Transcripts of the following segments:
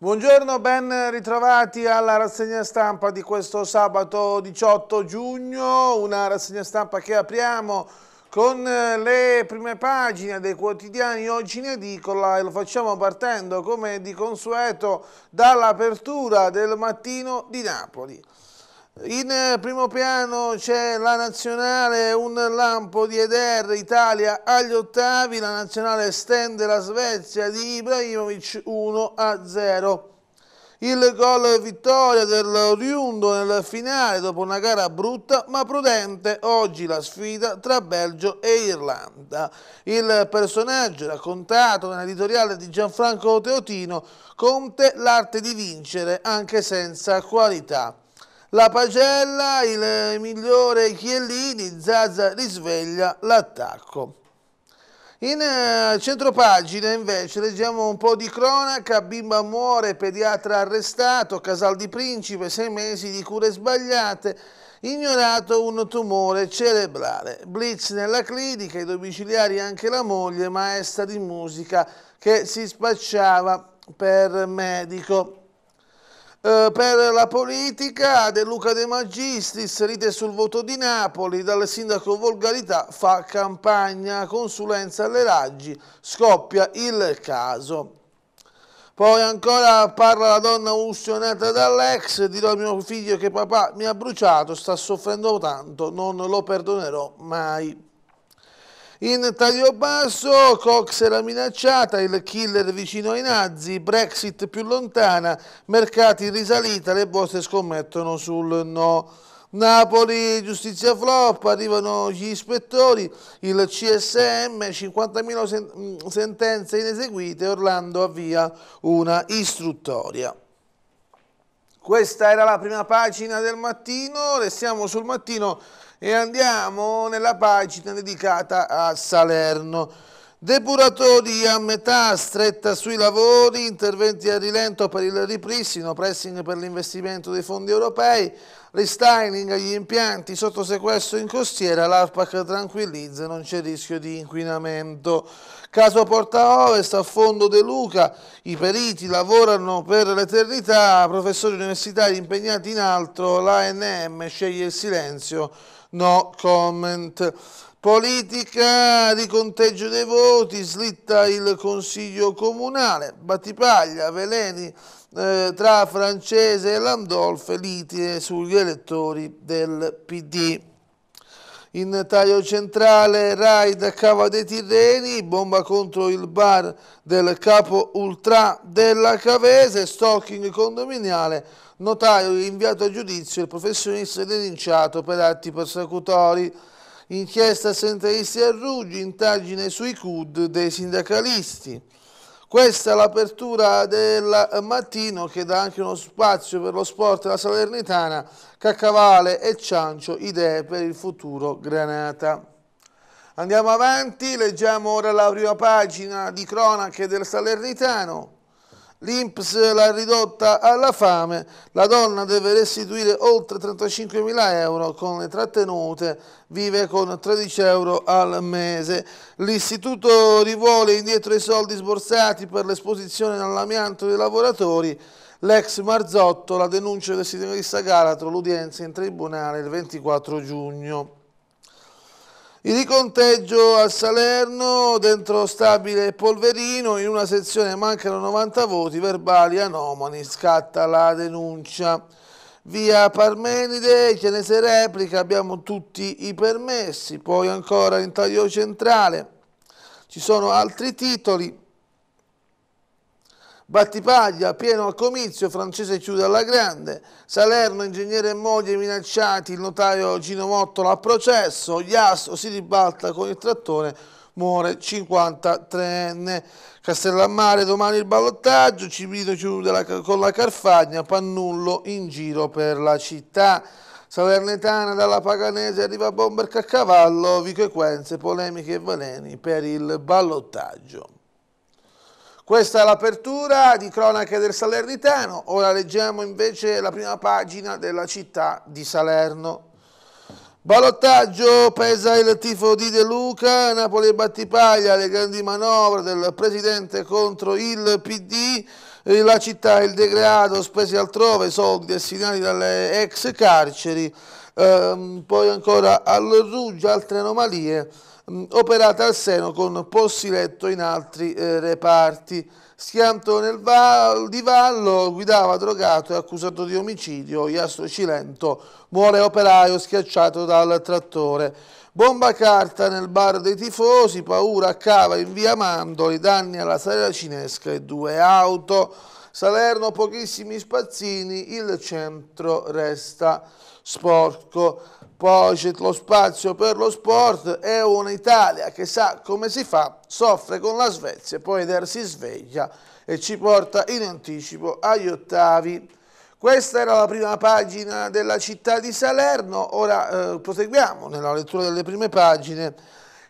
Buongiorno, ben ritrovati alla rassegna stampa di questo sabato 18 giugno, una rassegna stampa che apriamo con eh, le prime pagine dei quotidiani oggi in edicola e lo facciamo partendo come di consueto dall'apertura del mattino di Napoli. In eh, primo piano c'è la nazionale, un lampo di Eder, Italia agli ottavi, la nazionale stende la Svezia di Ibrahimovic 1 a 0. Il gol vittoria del Riundo nel finale dopo una gara brutta ma prudente, oggi la sfida tra Belgio e Irlanda. Il personaggio raccontato nell'editoriale di Gianfranco Teotino, Conte l'arte di vincere anche senza qualità la pagella, il migliore Chiellini, Zaza risveglia l'attacco. In eh, centropagina invece leggiamo un po' di cronaca, bimba muore, pediatra arrestato, Casal di Principe, sei mesi di cure sbagliate, ignorato un tumore cerebrale. Blitz nella clinica, i domiciliari anche la moglie, maestra di musica che si spacciava per medico. Eh, per la politica De Luca De Magistris, ride sul voto di Napoli, dal sindaco Volgarità fa campagna, consulenza alle raggi, scoppia il caso. Poi ancora parla la donna ustionata dall'ex, dirò a mio figlio che papà mi ha bruciato, sta soffrendo tanto, non lo perdonerò mai. In taglio basso, Cox era minacciata, il killer vicino ai nazi, Brexit più lontana, mercati in risalita, le borse scommettono sul no. Napoli, giustizia flop, arrivano gli ispettori, il CSM, 50.000 mm, sentenze ineseguite, Orlando avvia una istruttoria. Questa era la prima pagina del mattino, restiamo sul mattino e andiamo nella pagina dedicata a Salerno. Depuratori a metà, stretta sui lavori, interventi a rilento per il ripristino, pressing per l'investimento dei fondi europei, restyling agli impianti sotto sequestro in costiera, l'ARPAC tranquillizza, non c'è rischio di inquinamento. Caso Porta Ovest a fondo De Luca, i periti lavorano per l'eternità, professori universitari impegnati in altro, l'ANM sceglie il silenzio no comment. Politica di conteggio dei voti, slitta il Consiglio Comunale, Battipaglia, Veleni eh, tra Francese e Landolf, liti sugli elettori del PD in taglio centrale, raid a Cava dei Tirreni, bomba contro il bar del capo ultra della Cavese, stalking condominiale, notaio inviato a giudizio, il professionista denunciato per atti persecutori. Inchiesta senteristi a Ruggi, indagine sui CUD dei sindacalisti. Questa è l'apertura del mattino che dà anche uno spazio per lo sport della Salernitana, Caccavale e Ciancio, idee per il futuro Granata. Andiamo avanti, leggiamo ora la prima pagina di cronache del Salernitano. L'Inps l'ha ridotta alla fame, la donna deve restituire oltre 35.000 euro con le trattenute, vive con 13 euro al mese. L'istituto rivuole indietro i soldi sborsati per l'esposizione all'amianto dei lavoratori. L'ex Marzotto la denuncia del sindacalista Galatro, l'udienza in tribunale il 24 giugno. Il riconteggio a Salerno, dentro Stabile e Polverino, in una sezione mancano 90 voti, verbali anomali, scatta la denuncia. Via Parmenide, Chienese Replica, abbiamo tutti i permessi, poi ancora in taglio centrale. Ci sono altri titoli Battipaglia, pieno al comizio, francese chiude alla grande, Salerno, ingegnere e moglie minacciati, il notaio Gino Mottola a processo, Iasso si ribalta con il trattore, muore 53enne. Castellammare domani il ballottaggio, Civito chiude la, con la Carfagna, Pannullo in giro per la città. Salernitana dalla Paganese arriva a cavallo, Vico Equenze, polemiche e Valeni per il ballottaggio. Questa è l'apertura di Cronache del Salernitano, ora leggiamo invece la prima pagina della città di Salerno. Balottaggio, pesa il tifo di De Luca, Napoli e Battipaglia, le grandi manovre del presidente contro il PD, la città il degrado, spesi altrove, soldi destinati dalle ex carceri, ehm, poi ancora al Ruggia, altre anomalie Mm, operata al seno con Possiletto in altri eh, reparti. Schianto nel val, di Vallo guidava drogato e accusato di omicidio, Iastro Cilento muore operaio schiacciato dal trattore. Bomba carta nel bar dei tifosi, paura a cava in via Mandoli, danni alla sala cinesca e due auto. Salerno pochissimi spazzini, il centro resta sporco. Poi c'è lo spazio per lo sport, è un'Italia che sa come si fa, soffre con la Svezia, poi Der si sveglia e ci porta in anticipo agli ottavi. Questa era la prima pagina della città di Salerno, ora eh, proseguiamo nella lettura delle prime pagine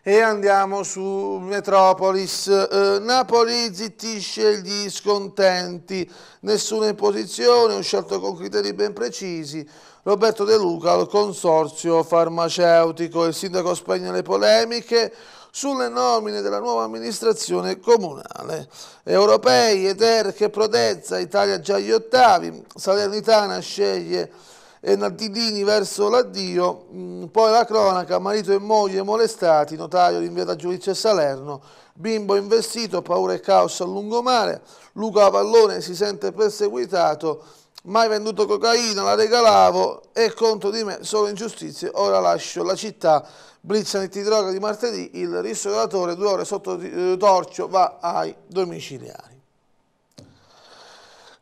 e andiamo su Metropolis. Eh, Napoli zittisce gli scontenti, nessuna imposizione, un scelto con criteri ben precisi. Roberto De Luca al consorzio farmaceutico, il sindaco spegne le polemiche sulle nomine della nuova amministrazione comunale. Europei, Eder che prodezza, Italia già agli ottavi, Salernitana sceglie e Nardini verso l'addio, mm, poi la cronaca, marito e moglie molestati, notaio rinviato a giudizio a Salerno, bimbo investito, paura e caos a lungomare, Luca Pallone si sente perseguitato, mai venduto cocaina, la regalavo e contro di me solo ingiustizie, ora lascio la città, blitz antidroga di martedì, il ristoratore due ore sotto eh, torcio va ai domiciliari.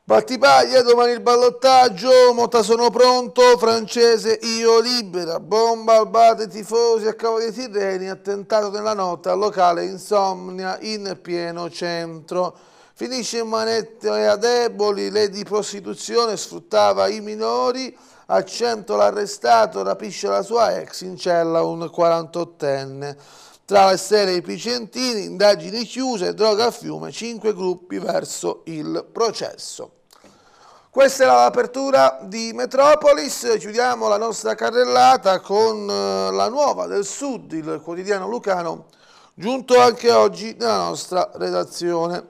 Battipaglia, domani il ballottaggio, Motta sono pronto, francese io libera, bomba al bar dei tifosi a Cavo dei Tirreni, attentato nella notte al locale Insomnia in pieno centro. Finisce in manette a deboli, lei di prostituzione sfruttava i minori, a cento l'arrestato, rapisce la sua ex, in cella un 48enne. Tra le sere i Picentini, indagini chiuse, droga a fiume, cinque gruppi verso il processo. Questa è l'apertura di Metropolis, chiudiamo la nostra carrellata con eh, la nuova del Sud, il quotidiano lucano, giunto anche oggi nella nostra redazione.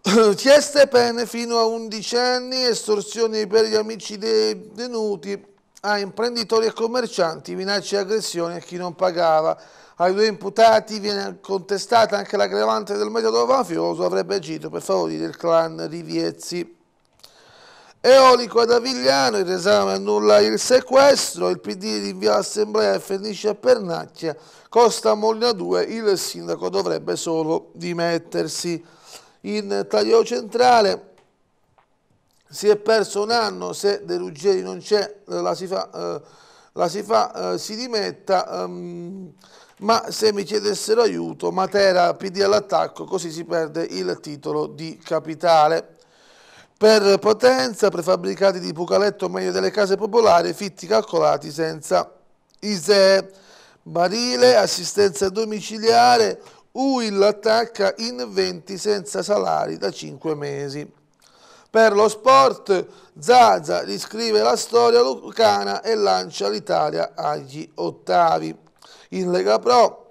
Chieste pene fino a 11 anni, estorsioni per gli amici detenuti, a imprenditori e commercianti, minacce e aggressioni a chi non pagava. Ai due imputati viene contestata anche l'aggravante del metodo mafioso, avrebbe agito per favorire il clan Riviezzi. Eolico ad Avigliano, il esame annulla il sequestro, il PD rinvia l'assemblea e finisce a Pernacchia, Costa Molina 2, il sindaco dovrebbe solo dimettersi. In taglio centrale si è perso un anno, se De Ruggeri non c'è la si fa, eh, la si, fa eh, si, dimetta, ehm, ma se mi chiedessero aiuto, Matera PD all'attacco, così si perde il titolo di capitale per potenza, prefabbricati di Pucaletto, meglio delle case popolari, fitti calcolati senza ISE, barile, assistenza domiciliare, UIL attacca in 20 senza salari da 5 mesi. Per lo sport, Zaza riscrive la storia lucana e lancia l'Italia agli ottavi. In Lega Pro,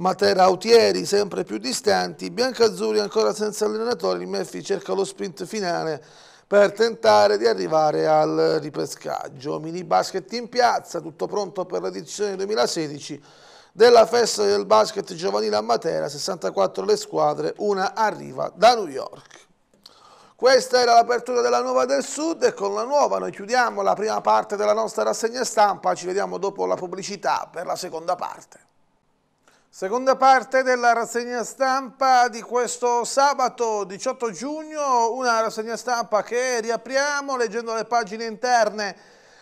Matera Autieri sempre più distanti, Biancazzurri ancora senza allenatori, Meffi cerca lo sprint finale per tentare di arrivare al ripescaggio. Mini basket in piazza, tutto pronto per l'edizione 2016 della festa del basket giovanile a Matera, 64 le squadre, una arriva da New York. Questa era l'apertura della Nuova del Sud e con la Nuova noi chiudiamo la prima parte della nostra rassegna stampa, ci vediamo dopo la pubblicità per la seconda parte. Seconda parte della rassegna stampa di questo sabato 18 giugno, una rassegna stampa che riapriamo leggendo le pagine interne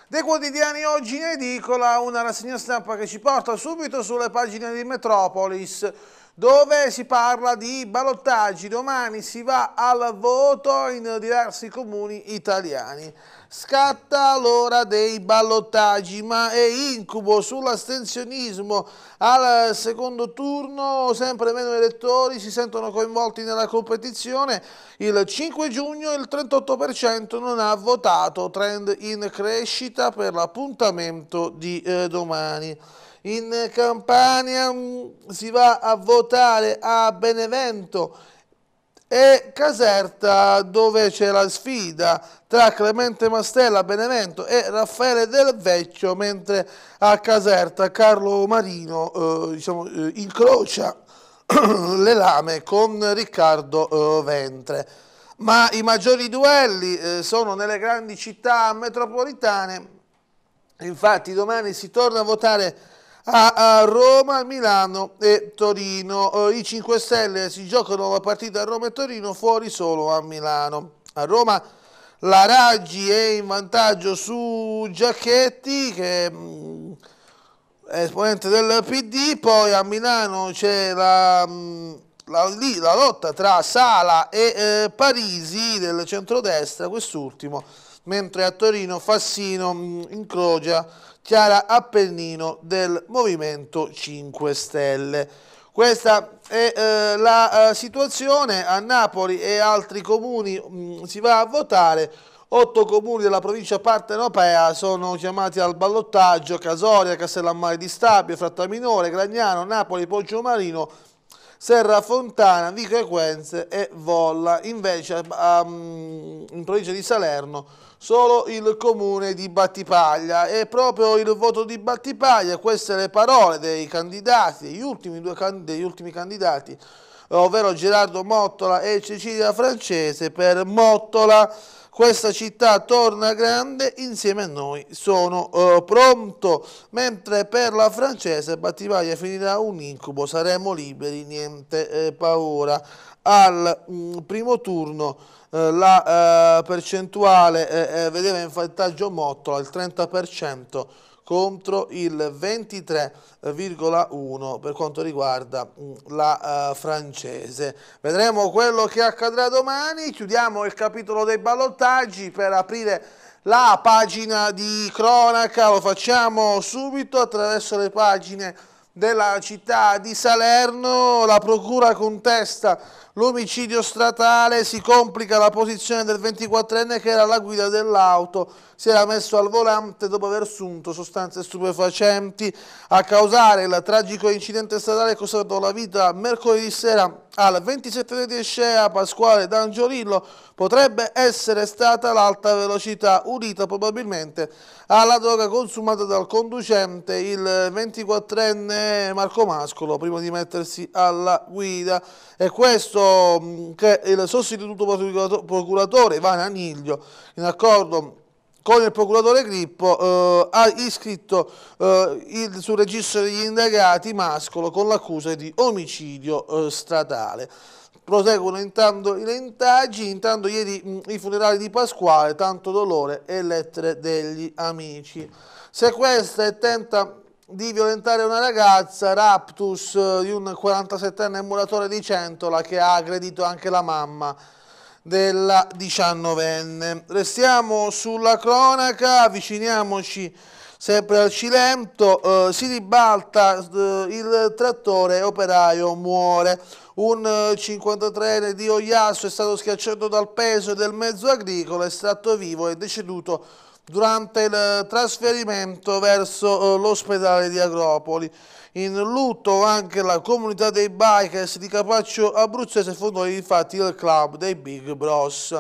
dei quotidiani oggi in edicola, una rassegna stampa che ci porta subito sulle pagine di Metropolis dove si parla di ballottaggi. Domani si va al voto in diversi comuni italiani. Scatta l'ora dei ballottaggi, ma è incubo sull'astensionismo. Al secondo turno sempre meno elettori si sentono coinvolti nella competizione. Il 5 giugno il 38% non ha votato, trend in crescita per l'appuntamento di eh, domani in Campania mm, si va a votare a Benevento e Caserta dove c'è la sfida tra Clemente Mastella Benevento e Raffaele Del Vecchio mentre a Caserta Carlo Marino eh, diciamo, eh, incrocia le lame con Riccardo eh, Ventre ma i maggiori duelli eh, sono nelle grandi città metropolitane infatti domani si torna a votare a, Roma, Milano e Torino. Eh, I 5 Stelle si giocano la partita a Roma e Torino, fuori solo a Milano. A Roma la Raggi è in vantaggio su Giacchetti che mm, è esponente del PD, poi a Milano c'è la, mm, la, la, lotta tra Sala e eh, Parisi del centrodestra, quest'ultimo mentre a Torino Fassino mm, incrocia Chiara Appennino del Movimento 5 Stelle. Questa è eh, la eh, situazione, a Napoli e altri comuni mh, mm, si va a votare, otto comuni della provincia partenopea sono chiamati al ballottaggio, Casoria, Castellammare di Stabio, Frattaminore, Gragnano, Napoli, Poggiomarino Serra Fontana, Vico Equense e Volla. Invece um, in provincia di Salerno solo il comune di Battipaglia e proprio il voto di Battipaglia, queste le parole dei candidati, degli ultimi, due, degli ultimi candidati, ovvero Gerardo Mottola e Cecilia Francese per Mottola questa città torna grande insieme a noi sono eh, pronto mentre per la francese Battivaglia finirà un incubo saremo liberi niente eh, paura al mh, mm, primo turno eh, la eh, percentuale eh, eh, vedeva in vantaggio Mottola il 30% contro il 23,1 per quanto riguarda mm, la uh, francese. Vedremo quello che accadrà domani, chiudiamo il capitolo dei ballottaggi per aprire la pagina di cronaca, lo facciamo subito attraverso le pagine della città di Salerno, la procura contesta l'omicidio stradale, si complica la posizione del 24enne che era alla guida dell'auto, si era messo al volante dopo aver assunto sostanze stupefacenti a causare il tragico incidente stradale che ha costato la vita mercoledì sera al 27 di Escea Pasquale D'Angiolillo potrebbe essere stata l'alta velocità unita probabilmente alla droga consumata dal conducente, il 24enne eh, Marco Mascolo prima di mettersi alla guida. E questo mm, che il sostituto procuratore Ivana Aniglio, in accordo con il procuratore Grippo eh, ha iscritto eh, il, sul registro degli indagati Mascolo con l'accusa di omicidio eh, statale. Proseguono intanto i lentaggi, intanto ieri mh, mm, i funerali di Pasquale, tanto dolore e lettere degli amici. Se questa è tenta di violentare una ragazza, raptus di un 47enne muratore di Centola che ha aggredito anche la mamma della 19enne. Restiamo sulla cronaca, avviciniamoci sempre al Cilento, eh, si ribalta eh, il trattore operaio muore. Un 53enne eh, di Oiasso è stato schiacciato dal peso del mezzo agricolo, estratto vivo e deceduto durante il trasferimento verso eh, l'ospedale di Agropoli. In lutto anche la comunità dei bikers di Capaccio Abruzzese fondò infatti il club dei Big Bros.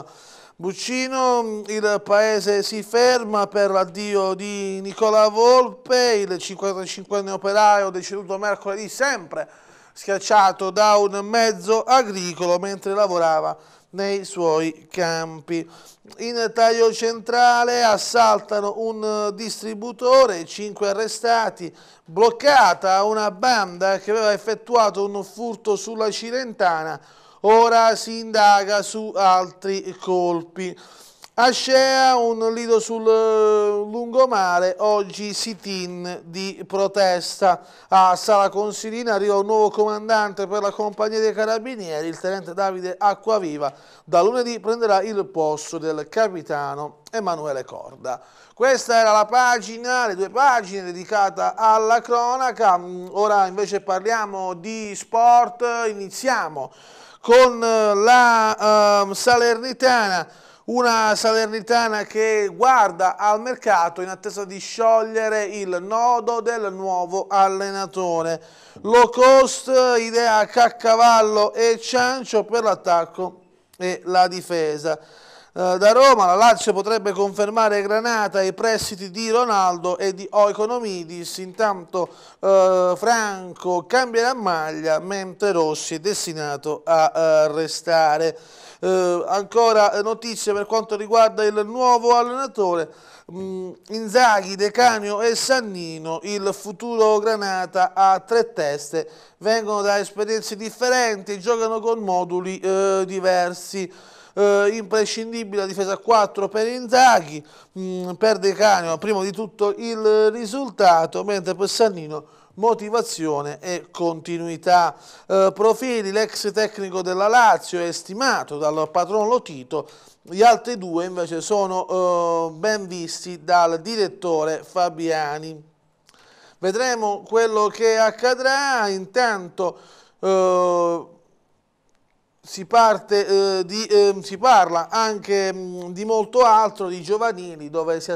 Buccino, mm, il paese si ferma per l'addio di Nicola Volpe, il 55enne operaio deceduto mercoledì sempre schiacciato da un mezzo agricolo mentre lavorava nei suoi campi. In taglio centrale assaltano un eh, distributore, 5 arrestati, bloccata una banda che aveva effettuato un furto sulla Cirentana, ora si indaga su altri colpi. Ascea, un lido sul eh, lungomare, oggi sit-in di protesta. A Sala Consilina arriva un nuovo comandante per la compagnia dei carabinieri, il tenente Davide Acquaviva. Da lunedì prenderà il posto del capitano Emanuele Corda. Questa era la pagina, le due pagine dedicata alla cronaca. Mm, ora invece parliamo di sport, iniziamo con eh, la eh, Salernitana una Salernitana che guarda al mercato in attesa di sciogliere il nodo del nuovo allenatore. Low cost, idea Caccavallo e Ciancio per l'attacco e la difesa. Eh, da Roma, la Lazio potrebbe confermare Granata i prestiti di Ronaldo e di Oikonomidis, intanto eh, Franco cambierà maglia mentre Rossi è destinato a eh, restare. Eh, ancora eh, notizie per quanto riguarda il nuovo allenatore mh, mm, Inzaghi, Canio e Sannino, il futuro Granata a tre teste, vengono da esperienze differenti, giocano con moduli eh, diversi. Eh, imprescindibile la difesa 4 per Inzaghi, mh, mm, per Canio, prima di tutto il risultato, mentre per Sannino motivazione e continuità. Eh, profili, l'ex tecnico della Lazio è stimato dal patrono Lotito, gli altri due invece sono eh, ben visti dal direttore Fabiani. Vedremo quello che accadrà, intanto eh, si, parte, eh, di, eh, si, parla anche mh, mm, di molto altro, di giovanili, dove si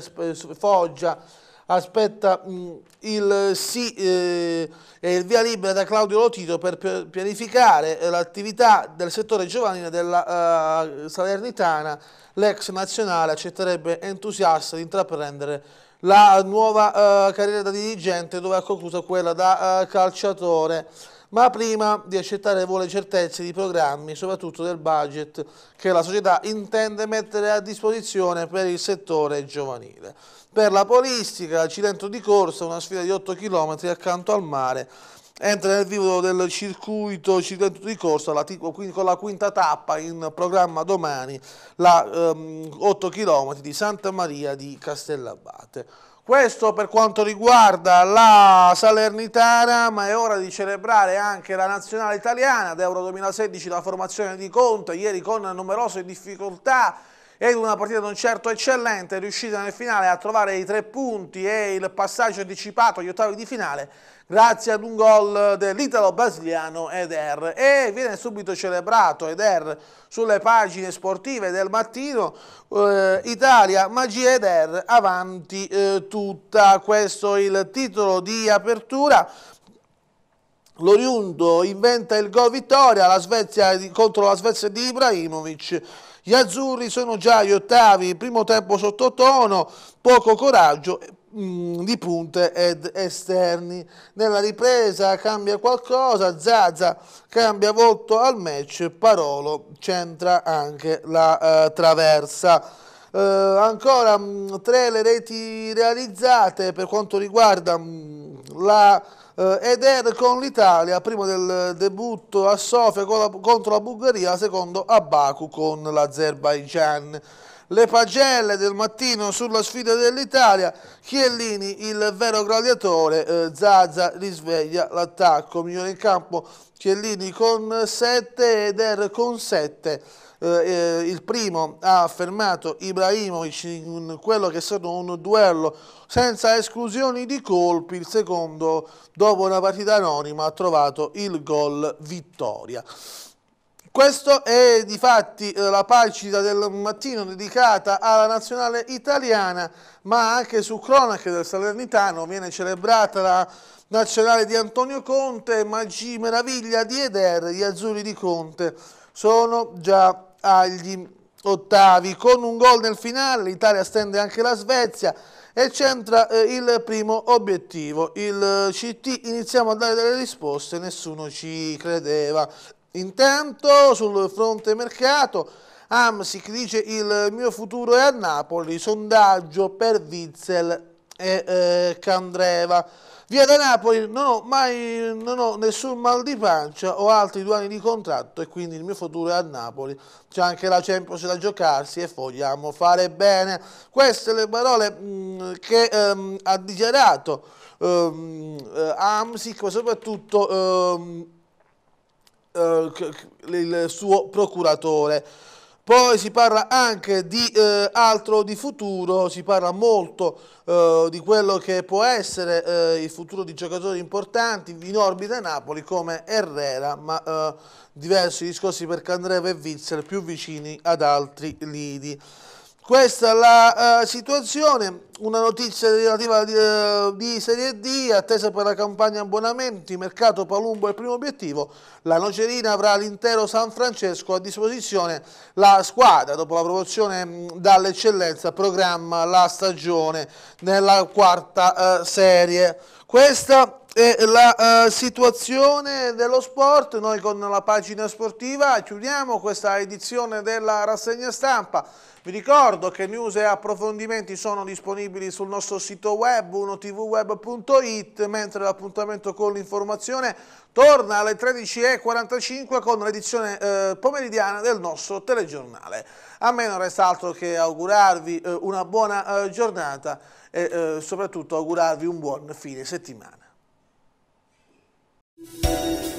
foggia aspetta mh, mm, il sì eh, e il via libera da Claudio Lotito per pianificare l'attività del settore giovanile della uh, Salernitana, l'ex nazionale accetterebbe entusiasta di intraprendere la nuova uh, carriera da dirigente dove ha concluso quella da uh, calciatore ma prima di accettare vuole certezze di programmi, soprattutto del budget che la società intende mettere a disposizione per il settore giovanile. Per la polistica, Cilento di Corsa, una sfida di 8 km accanto al mare, entra nel vivo del circuito circuito di corsa la, con la quinta tappa in programma domani la ehm, 8 km di Santa Maria di Castellabate questo per quanto riguarda la Salernitana, ma è ora di celebrare anche la nazionale italiana ad Euro 2016, la formazione di Conte, ieri con numerose difficoltà ed una partita non certo eccellente, riuscita nel finale a trovare i tre punti e il passaggio anticipato agli ottavi di finale grazie ad un gol dell'italo-brasiliano Eder e viene subito celebrato Eder sulle pagine sportive del mattino eh, Italia, magia Eder avanti eh, tutta questo è il titolo di apertura l'Oriundo inventa il gol vittoria la Svezia, contro la Svezia di Ibrahimovic. Gli azzurri sono già agli ottavi, primo tempo sottotono, poco coraggio mm, di punte ed esterni. Nella ripresa cambia qualcosa, Zaza cambia volto al match, Parolo centra anche la eh, traversa. Eh, ancora mh, mm, tre le reti realizzate per quanto riguarda mh, mm, la eh, Eder con l'Italia, prima del debutto a Sofia con la, contro la Bulgaria, secondo a Baku con l'Azerbaijan le pagelle del mattino sulla sfida dell'Italia, Chiellini il vero gladiatore, eh, Zaza risveglia l'attacco, migliore in campo Chiellini con 7 ed Er con 7. Eh, eh, il primo ha affermato Ibrahimovic in quello che è stato un duello senza esclusioni di colpi, il secondo dopo una partita anonima ha trovato il gol vittoria. Questo è di fatti eh, la pagina del mattino dedicata alla nazionale italiana, ma anche su cronache del Salernitano viene celebrata la nazionale di Antonio Conte, Maggi Meraviglia di Eder, gli azzurri di Conte sono già agli ottavi. Con un gol nel finale l'Italia stende anche la Svezia e c'entra eh, il primo obiettivo, il eh, CT. Iniziamo a dare delle risposte, nessuno ci credeva. Intanto sul fronte mercato Amsic dice il mio futuro è a Napoli, sondaggio per Witzel e eh, Candreva. Via da Napoli non ho mai non ho nessun mal di pancia, ho altri due anni di contratto e quindi il mio futuro è a Napoli. C'è anche la Champions da giocarsi e vogliamo fare bene. Queste le parole mh, mm, che ehm, ha dichiarato ehm, eh, Amsic, ma soprattutto... Ehm, eh, il suo procuratore. Poi si parla anche di eh, altro di futuro, si parla molto eh, di quello che può essere eh, il futuro di giocatori importanti in orbita Napoli come Herrera, ma eh, diversi discorsi per Candreva e Witzel più vicini ad altri lidi. Questa è la uh, situazione, una notizia relativa di, uh, eh, di, Serie D, attesa per la campagna abbonamenti, mercato Palumbo è il primo obiettivo, la Nocerina avrà l'intero San Francesco a disposizione la squadra dopo la promozione mm, dall'eccellenza, programma la stagione nella quarta uh, serie. Questa e la uh, situazione dello sport, noi con la pagina sportiva chiudiamo questa edizione della rassegna stampa. Vi ricordo che news e approfondimenti sono disponibili sul nostro sito web unotvweb.it, mentre l'appuntamento con l'informazione torna alle 13.45 con l'edizione eh, pomeridiana del nostro telegiornale. A me non resta altro che augurarvi eh, una buona eh, giornata e eh, soprattutto augurarvi un buon fine settimana. Thank you.